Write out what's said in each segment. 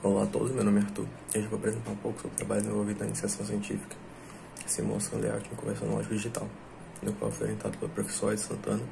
Olá a todos, meu nome é Arthur e hoje vou apresentar um pouco sobre o trabalho desenvolvido na iniciação científica Simulação de Arte em Conversionológica Digital, no qual fui orientado pelo professor Ed Santana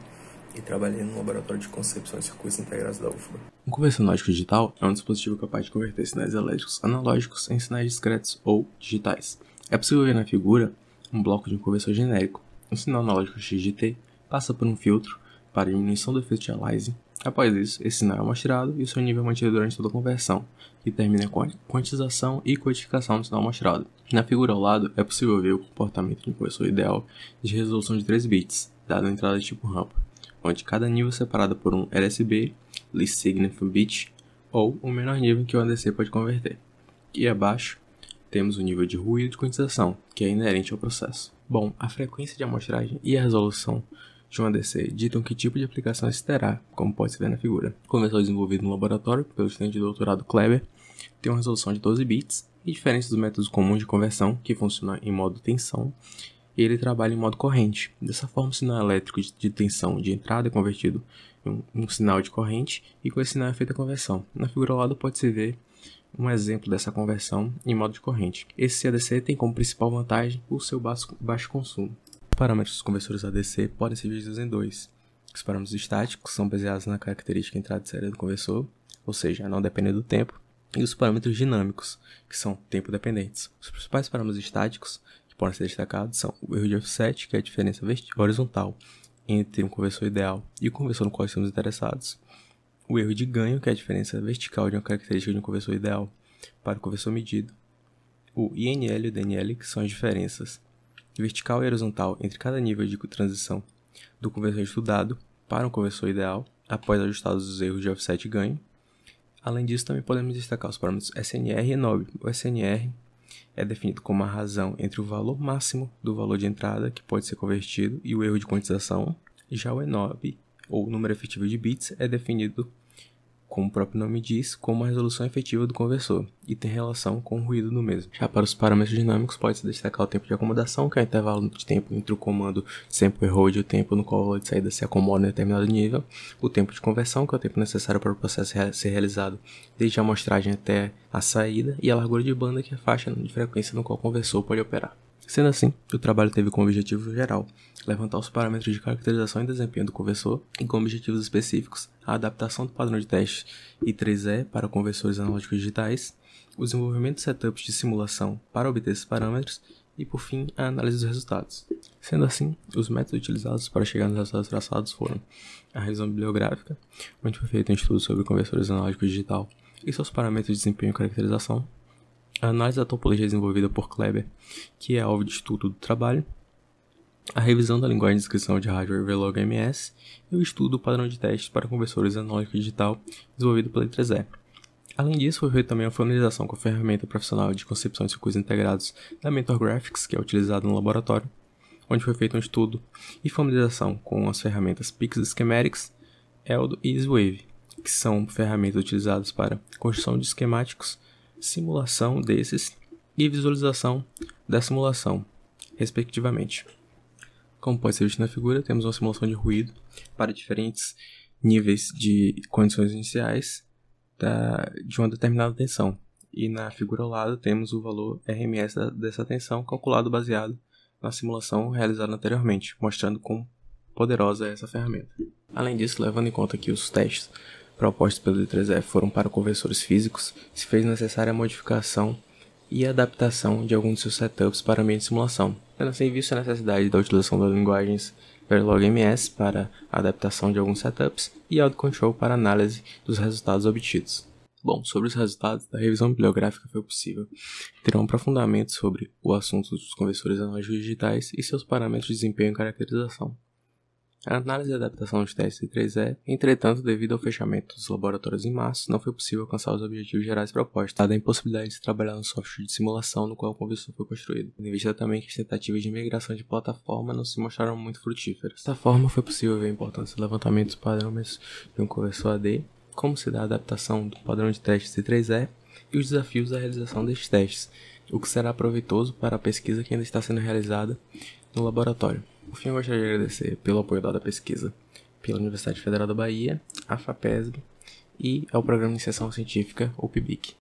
e trabalhei no Laboratório de Concepção de Circuitos Integrados da UFBA. Um conversionológico digital é um dispositivo capaz de converter sinais elétricos analógicos em sinais discretos ou digitais. É possível ver na figura um bloco de um conversor genérico. Um sinal analógico XGT passa por um filtro para diminuição do efeito de aliasing Após isso, esse sinal é mostrado e o seu nível é mantido durante toda a conversão, que termina com a quantização e codificação do sinal mostrado. Na figura ao lado, é possível ver o comportamento de um cursor ideal de resolução de 3 bits, dado a entrada de tipo rampa, onde cada nível é separado por um LSB, Least Significant Bit, ou o menor nível que o ADC pode converter. E abaixo, temos o nível de ruído de quantização, que é inerente ao processo. Bom, a frequência de amostragem e a resolução de uma ADC ditam que tipo de aplicação esse terá, como pode se ver na figura. Começou desenvolvido no laboratório pelo estudante de doutorado Kleber, tem uma resolução de 12 bits, e diferente dos métodos comuns de conversão, que funcionam em modo tensão, ele trabalha em modo corrente. Dessa forma, o sinal elétrico de tensão de entrada é convertido em um sinal de corrente, e com esse sinal é feita a conversão. Na figura ao lado pode-se ver um exemplo dessa conversão em modo de corrente. Esse CDC tem como principal vantagem o seu baixo, baixo consumo parâmetros dos conversores ADC podem ser divididos em dois. Os parâmetros estáticos são baseados na característica entrada e saída do conversor, ou seja, não dependem do tempo, e os parâmetros dinâmicos, que são tempo dependentes. Os principais parâmetros estáticos que podem ser destacados são o erro de offset, que é a diferença horizontal entre um conversor ideal e o conversor no qual estamos interessados, o erro de ganho, que é a diferença vertical de uma característica de um conversor ideal para o conversor medido, o INL e o DNL, que são as diferenças vertical e horizontal entre cada nível de transição do conversor estudado para um conversor ideal, após ajustados os erros de offset e ganho. Além disso, também podemos destacar os parâmetros SNR e NOB. O SNR é definido como a razão entre o valor máximo do valor de entrada, que pode ser convertido, e o erro de quantização. Já o ENOB, ou número efetivo de bits, é definido como o próprio nome diz, como a resolução efetiva do conversor, e tem relação com o ruído do mesmo. Já para os parâmetros dinâmicos, pode-se destacar o tempo de acomodação, que é o intervalo de tempo entre o comando sample hold e o tempo no qual o valor de saída se acomoda em determinado nível, o tempo de conversão, que é o tempo necessário para o processo ser realizado desde a amostragem até a saída, e a largura de banda, que é a faixa de frequência no qual o conversor pode operar. Sendo assim, o trabalho teve como objetivo geral levantar os parâmetros de caracterização e desempenho do conversor e com objetivos específicos a adaptação do padrão de teste I3E para conversores analógicos digitais, o desenvolvimento de setups de simulação para obter esses parâmetros e, por fim, a análise dos resultados. Sendo assim, os métodos utilizados para chegar nos resultados traçados foram a revisão bibliográfica, onde foi feito um estudo sobre conversores analógicos digital e seus parâmetros de desempenho e caracterização, a análise da topologia desenvolvida por Kleber, que é alvo de estudo do trabalho, a revisão da linguagem de descrição de hardware MS e o estudo do padrão de testes para conversores analógico digital desenvolvido pela E3E. Além disso, foi feita também a familiarização com a ferramenta profissional de concepção de circuitos integrados da Mentor Graphics, que é utilizada no laboratório, onde foi feito um estudo e familiarização com as ferramentas Pix Schematics, Eldo e Swave, que são ferramentas utilizadas para construção de esquemáticos simulação desses e visualização da simulação, respectivamente. Como pode ser visto na figura, temos uma simulação de ruído para diferentes níveis de condições iniciais da, de uma determinada tensão. E na figura ao lado temos o valor RMS da, dessa tensão calculado baseado na simulação realizada anteriormente, mostrando quão poderosa é essa ferramenta. Além disso, levando em conta que os testes propostos pelo D3F foram para conversores físicos, se fez necessária a modificação e adaptação de alguns de seus setups para ambiente de simulação, tendo assim visto a necessidade da utilização das linguagens VerilogMS para adaptação de alguns setups e AutoControl para análise dos resultados obtidos. Bom, sobre os resultados da revisão bibliográfica foi possível ter um aprofundamento sobre o assunto dos conversores analógicos digitais e seus parâmetros de desempenho e caracterização. A análise e adaptação dos testes C3E, é, entretanto, devido ao fechamento dos laboratórios em março, não foi possível alcançar os objetivos gerais propostos, dada a impossibilidade de se trabalhar no software de simulação no qual o conversor foi construído, em vista também que as tentativas de migração de plataforma não se mostraram muito frutíferas. Dessa forma, foi possível ver a importância do levantamento dos padrões de um conversor AD, como se dá a adaptação do padrão de teste C3E e os desafios da realização destes testes, o que será proveitoso para a pesquisa que ainda está sendo realizada no laboratório. Por fim, eu gostaria de agradecer pelo apoio dado à pesquisa pela Universidade Federal da Bahia, a FAPESB e ao Programa de Iniciação Científica, o PIBIC.